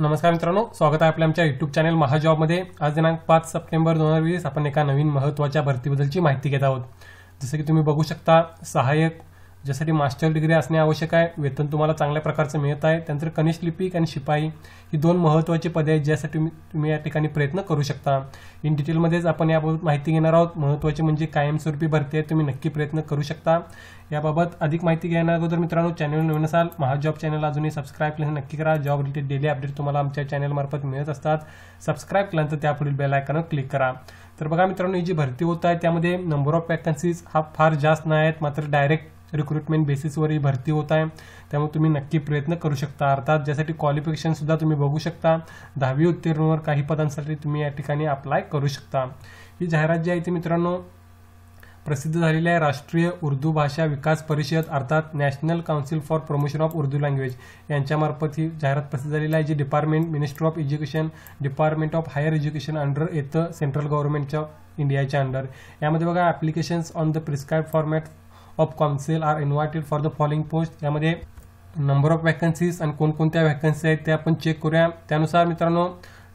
नमस्कार मित्रांनो स्वागत आहे आपल्या आमच्या युट्यूब चॅनल महाजॉबमध्ये आज दिनांक पाच सप्टेंबर दोन हजार वीस आपण एका नवीन महत्त्वाच्या भरतीबद्दलची माहिती घेत आहोत जसं की तुम्ही बघू शकता सहाय्यक ज्यासाठी मास्टर डिग्री असणे आवश्यक आहे वेतन तुम्हाला चांगल्या प्रकारचं मिळत आहे त्यानंतर कनिष्ठ लिपिक आणि शिपाई ही दोन महत्त्वाची पदे आहेत ज्यासाठी तुम्ही या ठिकाणी प्रयत्न करू शकता इन डिटेलमध्येच आपण याबाबत माहिती घेणार आहोत महत्त्वाची म्हणजे कायमस्वरूपी भरती आहे तुम्ही नक्की प्रयत्न करू शकता याबाबत अधिक माहिती घेण्या अगोदर मित्रांनो चॅनल नवीन असाल महाजॉब चॅनल अजूनही सबस्क्राईब केलं नक्की करा जॉब रिलेटेड डेली अपडेट तुम्हाला आमच्या चॅनलमार्फत मिळत असतात सबस्क्राईब केल्यानंतर त्यापुढील बेल आयकॉनवर क्लिक करा तर बघा मित्रांनो ही जी भरती होत आहे त्यामध्ये नंबर ऑफ वॅकन्सीज हा फार जास्त नाही आहेत मात्र डायरेक्ट रिक्रुटमेंट बेसिसवरही भरती होत आहे त्यामुळे तुम्ही नक्की प्रयत्न करू शकता अर्थात ज्यासाठी क्वालिफिकेशनसुद्धा तुम्ही बघू शकता दहावी उत्तीर्णवर काही पदांसाठी तुम्ही या ठिकाणी अप्लाय करू शकता ही जाहिरात जी आहे ती मित्रांनो प्रसिद्ध झालेली आहे राष्ट्रीय उर्दू भाषा विकास परिषद अर्थात national council for promotion of Urdu language यांच्यामार्फत ही जाहिरात प्रसिद्ध झालेली आहे जी department minister of education department of higher education under येतं सेंट्रल गव्हर्नमेंटच्या इंडियाच्या अंडर यामध्ये बघा applications on the prescribe format of council are invited for the following post यामध्ये नंबर ऑफ वॅकन्सीज आणि कोणकोणत्या वॅकन्सी आहेत त्या आपण चेक करूया त्यानुसार मित्रांनो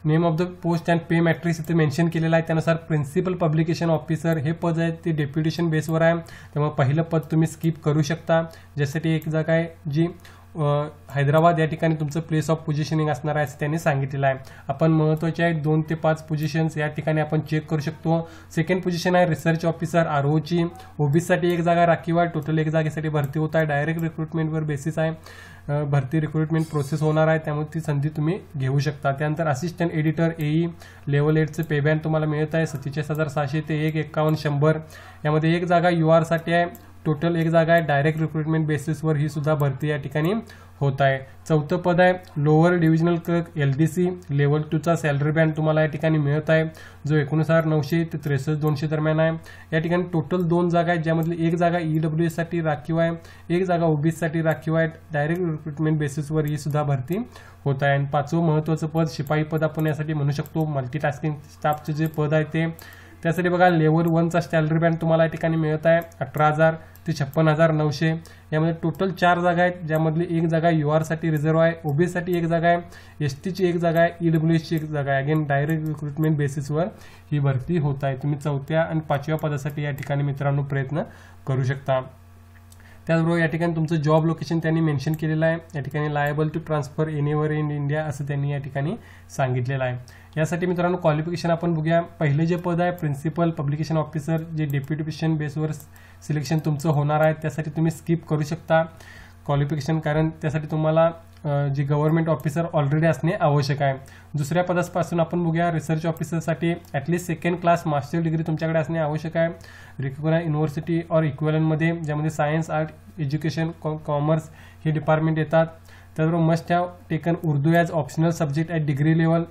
name of the post and pay matrix इथे मेन्शन केलेलं आहे त्यानुसार प्रिन्सिपल पब्लिकेशन ऑफिसर हे पद आहे ते डेप्युटेशन बेसवर आहे त्यामुळे पहिलं पद तुम्ही स्किप करू शकता ज्यासाठी एक जागा आहे जी हैदराबाद या ठिकाणी तुमचं प्लेस ऑफ पोझिशनिंग असणार आहे असं त्यांनी सांगितलेलं आहे आपण महत्त्वाचे आहेत दोन ते पाच पोझिशन्स या ठिकाणी आपण चेक करू शकतो सेकंड पोझिशन आहे रिसर्च ऑफिसर आर ओची ओबीसीसाठी एक जागा राखीव आहे टोटल एक जागेसाठी भरती होत आहे डायरेक्ट रिक्रुटमेंटवर बेसिस आहे भरती रिक्रुटमेंट प्रोसेस होणार आहे त्यामुळे ती संधी तुम्ही घेऊ शकता त्यानंतर असिस्टंट एडिटर एई लेवल एटचं पेबॅन तुम्हाला मिळत आहे सत्तेचाळीस हजार सहाशे ते एक एक्कावन्न शंभर यामध्ये एक जागा यू आरसाठी आहे टोटल एक जागा आहे डायरेक्ट रिक्रुटमेंट बेसिसवर ही सुद्धा भरती या ठिकाणी होत आहे चौथं पद आहे lower divisional clerk L D C level टूचा सॅलरी बँड तुम्हाला या ठिकाणी मिळत आहे जो एकोणीस हजार नऊशे ते त्रेसष्ट दोनशे दरम्यान आहे या ठिकाणी टोटल दोन जागा आहेत ज्यामधली एक जागा ई e डब्ल्यू राखीव आहे एक जागा ओबीसीसाठी राखीव आहे डायरेक्ट रिक्रुटमेंट बेसिसवर ही सुद्धा भरती होत आहे आणि पाचवं महत्त्वाचं पद शिपाई पद आपण यासाठी म्हणू शकतो मल्टीटास्किंग स्टाफचे जे पद आहे ते त्यासाठी बघा लेवल वनचा सॅलरी बँड तुम्हाला या ठिकाणी मिळत आहे अठरा हजार ते छप्पन हजार नऊशे यामध्ये टोटल चार जागा आहेत ज्यामधली एक जागा यू आरसाठी रिझर्व आहे साठी एक जागा आहे एस टीची एक जागा आहे ईडब्ल्यू e एसची एक जागा आहे अगेन डायरेक्ट रिक्रुटमेंट बेसिसवर ही भरती होत आहे तुम्ही चौथ्या आणि पाचव्या पदासाठी या ठिकाणी मित्रांनो प्रयत्न करू शकता त्याचबरोबर या ठिकाणी तुमचं जॉब लोकेशन त्यांनी मेन्शन केलेलं आहे या ठिकाणी liable to transfer anywhere in India असं त्यांनी या ठिकाणी सांगितलेलं आहे यासाठी मित्रांनो क्वालिफिकेशन आपण बघूया पहिलं जे पद आहे प्रिन्सिपल पब्लिकेशन ऑफिसर जे डेप्युटेशन बेसवर सिलेक्शन तुमचं होणार आहे त्यासाठी तुम्ही स्किप करू शकता क्वालिफिकेशन कारण त्यासाठी तुम्हाला जी गव्हर्नमेंट ऑफिसर ऑलरेडी असणे आवश्यक आहे दुसऱ्या पदापासून आपण बघूया रिसर्च ऑफिसरसाठी at least second class master degree तुमच्याकडे असणे आवश्यक आहे रिकोना युनिव्हर्सिटी ऑर इक्वेलनमध्ये ज्यामध्ये सायन्स आर्ट एज्युकेशन कॉ कॉमर्स हे डिपार्टमेंट येतात त्याचबरोबर must have taken Urdu as optional subject at degree level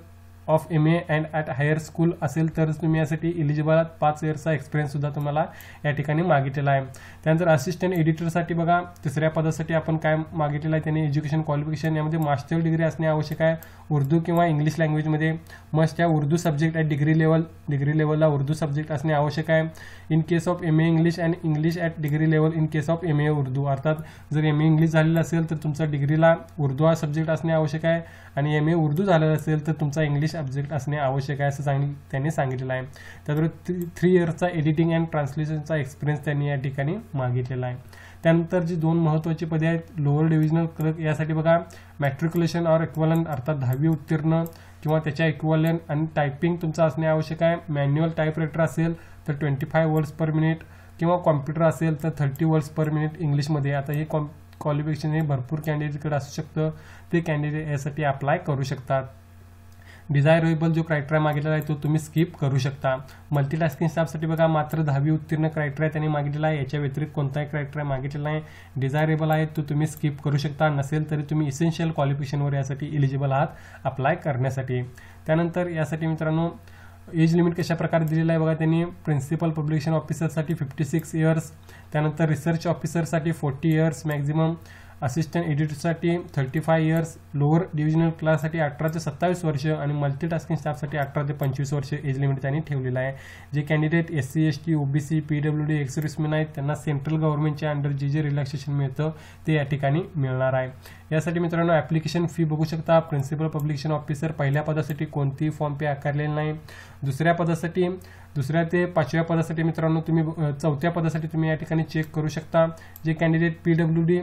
of M A and at higher school असेल तरच तुम्ही यासाठी इलिजिबल आहात पाच इयर्सचा एक्सपिरियन्ससुद्धा तुम्हाला या ठिकाणी मागितलेला आहे त्यानंतर असिस्टंट एडिटरसाठी बघा तिसऱ्या पदासाठी आपण काय मागितलेलं आहे त्यांनी एज्युकेशन क्वालिफिकेशन यामध्ये मास्टर डिग्री असणे आवश्यक आहे उर्दू किंवा इंग्लिश लँग्वेजमध्ये मस्ट या Urdu subject at degree level degree लेवलला उर्दू सब्जेक्ट असणे आवश्यक आहे in case of M A English and English at degree level in case of M A Urdu अर्थात जर एम ए इंग्लिश झालेलं असेल तर तुमचा डिग्रीला उर्दू हा सब्जेक्ट असणे आवश्यक आहे आणि एम ए उर्दू झालेलं असेल तर तुमचा इंग्लिश सब्जेक्ट असणे आवश्यक आहे असं सांग त्यांनी सांगितलेलं आहे त्याबरोबर थ्री इयर्सचा एडिटिंग अँड ट्रान्सलेशनचा एक्सपिरियन्स त्यांनी या ठिकाणी मागितलेला आहे त्यानंतर जी दोन महत्त्वाची पदे आहेत लोअर डिव्हिजनल क्लर्क यासाठी बघा मॅट्रिक्युलेशन ऑर इक्वलन अर्थात दहावी उत्तीर्ण किंवा त्याच्या इक्वलन आणि टायपिंग तुमचं असणे आवश्यक आहे मॅन्युअल टायपरायटर असेल तर twenty five words per minute किंवा कॉम्प्युटर असेल तर थर्टी वर्ड्स पर मिनिट इंग्लिशमध्ये आता हे कॉम क्वालिफिकेशन हे भरपूर कॅन्डिडेटकडे असू शकतं ते कॅन्डिडेट यासाठी अप्लाय करू शकतात डिझायरेबल जो क्रायटेरिया मागितलेला आहे तो तुम्ही स्किप करू शकता मल्टीटास्किंग स्टाफसाठी बघा मात्र दहावी उत्तीर्ण क्रायटेरिया त्यांनी मागितलेला आहे याच्या व्यतिरिक्त कोणताही क्रायटेरिया मागितलेला नाही डिझायरेबल आहे तो तुम्ही स्किप करू शकता नसेल तरी तुम्ही इसेन्शियल क्वालिफिकेशनवर यासाठी इलिजिबल आहात अप्लाय करण्यासाठी त्यानंतर यासाठी मित्रांनो एज लिमिट कशा प्रकारे दिलेलं आहे बघा त्यांनी प्रिन्सिपल पब्लिकेशन ऑफिसरसाठी फिफ्टी सिक्स इयर्स त्यानंतर रिसर्च ऑफिसरसाठी फोर्टी इयर्स मॅक्झिमम असिस्टंट एडिटरसाठी thirty five years lower divisional क्लाससाठी अठरा ते सत्तावीस वर्ष आणि मल्टीटास्किंग स्टाफसाठी अठरा ते पंचवीस वर्ष एज लिमिट त्यांनी ठेवलेलं आहे जे candidate S C S T OBC PW D ex serviceman आहेत त्यांना सेंट्रल गव्हर्नमेंटच्या अंडर जे जे रिलॅक्सेशन मिळतं ते या ठिकाणी मिळणार आहे यासाठी मित्रांनो ॲप्लिकेशन फी बघू शकता प्रिन्सिपल पब्लिकेशन ऑफिसर पहिल्या पदासाठी कोणतीही फॉर्म पे आकारलेली नाही दुसऱ्या पदासाठी दुसऱ्या ते पाचव्या पदासाठी मित्रांनो तुम्ही चौथ्या पदासाठी तुम्ही या ठिकाणी चेक करू शकता जे कॅन्डिडेट पी डब्ल्यू डी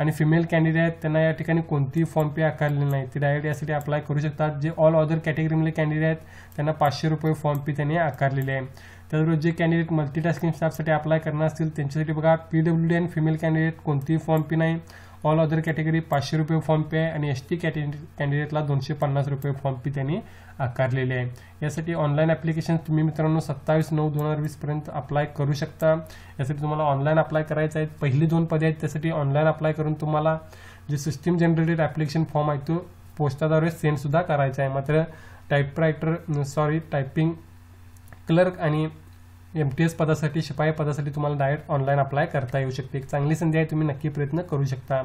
आणि फिमेल कॅन्डिडेट आहेत त्यांना या ठिकाणी कोणतीही फॉर्म पे आकारलेली नाही ते डायरेक्ट यासाठी अप्लाय करू शकतात जे ऑल अदर कॅटेगरीमधले कॅन्डिडेट आहेत त्यांना पाचशे रुपये फॉर्म पे त्यांनी आकारलेले आहे त्याचबरोबर जे कॅन्डिडेट मल्टीटास्किंग स्टाफसाठी अप्लाय करणार असतील त्यांच्यासाठी बघा पी डब्ल्यू डी आणि फिमेल कॅन्डिडेट कोणतीही फॉर्म पे नाही ऑल अदर कॅटेगरी पाचशे रुपये फॉर्म पे आहे आणि एस टी कॅटे कॅन्डिडेटला दोनशे पन्नास रुपये फॉर्म पी त्यांनी आकारलेले आहे यासाठी ऑनलाईन ॲप्लिकेशन तुम्ही मित्रांनो सत्तावीस नऊ दोन हजार वीसपर्यंत अप्लाय करू शकता यासाठी तुम्हाला ऑनलाईन अप्लाय करायचं आहे पहिले दोन पदे आहेत त्यासाठी ऑनलाईन अप्लाय करून तुम्हाला जे सिस्टीम जनरेटेड ॲप्लिकेशन फॉर्म आहे तो पोस्टाद्वारे सेंडसुद्धा करायचा आहे मात्र टाईपरायटर सॉरी टायपिंग क्लर्क आणि एम टी एस पदासाठी शिपाई पदासाठी तुम्हाला डायरेक्ट ऑनलाईन अप्लाय करता येऊ शकते एक चांगली संधी आहे तुम्ही नक्की प्रयत्न करू शकता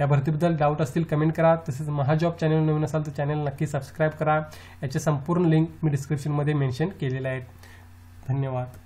या भरतीबद्दल डाऊट असतील कमेंट करा तसेच महाजॉब चॅनल नवीन असाल तर चॅनल नक्की सबस्क्राईब करा याचे संपूर्ण लिंक मी डिस्क्रिप्शनमध्ये मेन्शन केलेले आहेत धन्यवाद